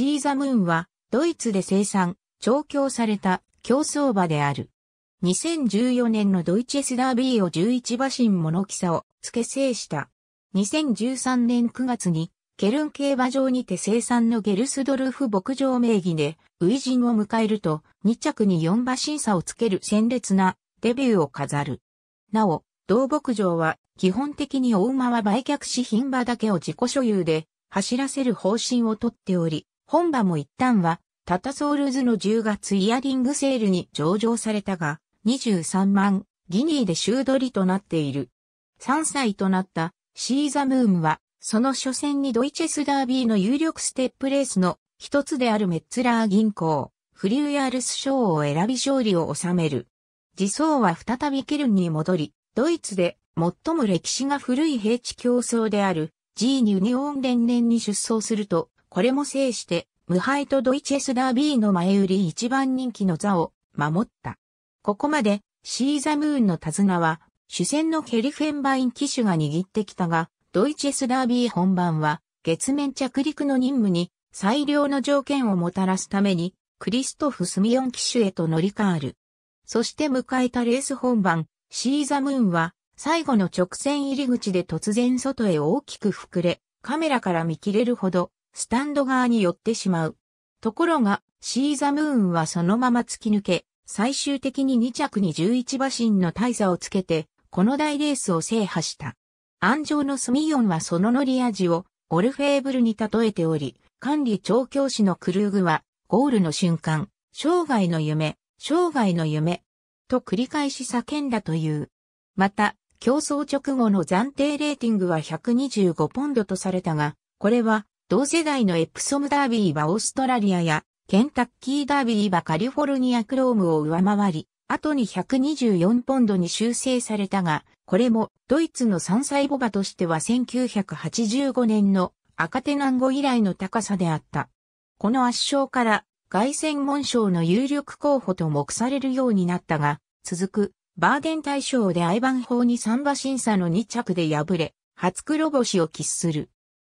シーザムーンは、ドイツで生産、調教された競争馬である。2014年のドイツエスダービーを11馬身ものさを付け制した。2013年9月に、ケルン競馬場にて生産のゲルスドルフ牧場名義で、初陣を迎えると、2着に4馬身差をつける鮮烈なデビューを飾る。なお、同牧場は、基本的に大馬は売却し品馬だけを自己所有で、走らせる方針をとっており、本場も一旦は、タタソールズの10月イヤリングセールに上場されたが、23万ギニーで週取りとなっている。3歳となったシーザムーンは、その初戦にドイチェスダービーの有力ステップレースの一つであるメッツラー銀行、フリューヤールス賞を選び勝利を収める。自走は再びケルンに戻り、ドイツで最も歴史が古い平地競争であるジーニュニオン連年に出走すると、これも制して、無敗とドイチェスダービーの前売り一番人気の座を守った。ここまで、シーザムーンの手綱は、主戦のヘリフェンバイン騎手が握ってきたが、ドイチェスダービー本番は、月面着陸の任務に最良の条件をもたらすために、クリストフ・スミヨン騎手へと乗り換わる。そして迎えたレース本番、シーザムーンは、最後の直線入り口で突然外へ大きく膨れ、カメラから見切れるほど、スタンド側に寄ってしまう。ところが、シーザムーンはそのまま突き抜け、最終的に2着に11馬身の大差をつけて、この大レースを制覇した。安城のスミヨンはその乗り味をオルフェーブルに例えており、管理調教師のクルーグは、ゴールの瞬間、生涯の夢、生涯の夢、と繰り返し叫んだという。また、競争直後の暫定レーティングは125ポンドとされたが、これは同世代のエプソムダービーはオーストラリアや、ケンタッキーダービーはカリフォルニアクロームを上回り、後に124ポンドに修正されたが、これもドイツの3歳ボバとしては1985年の赤手南語以来の高さであった。この圧勝から外戦門賞の有力候補と目されるようになったが、続くバーデン大賞でアイバン法に3馬審査の2着で敗れ、初黒星を喫する。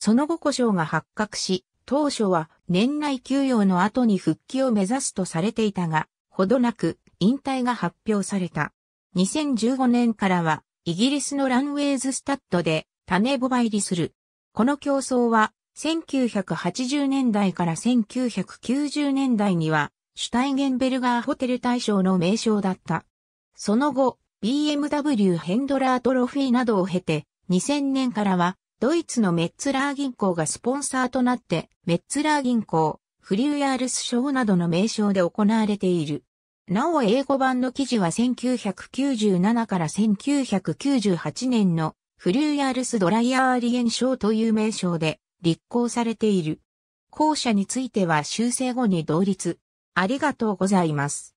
その後故障が発覚し、当初は年内休養の後に復帰を目指すとされていたが、ほどなく引退が発表された。2015年からはイギリスのランウェイズスタッドで種ボバ入りする。この競争は1980年代から1990年代にはシュタイゲンベルガーホテル大賞の名称だった。その後、BMW ヘンドラートロフィーなどを経て、2000年からはドイツのメッツラー銀行がスポンサーとなって、メッツラー銀行、フリューアールス賞などの名称で行われている。なお英語版の記事は1997から1998年のフリューアールスドライアーリエン賞という名称で立候されている。後者については修正後に同率。ありがとうございます。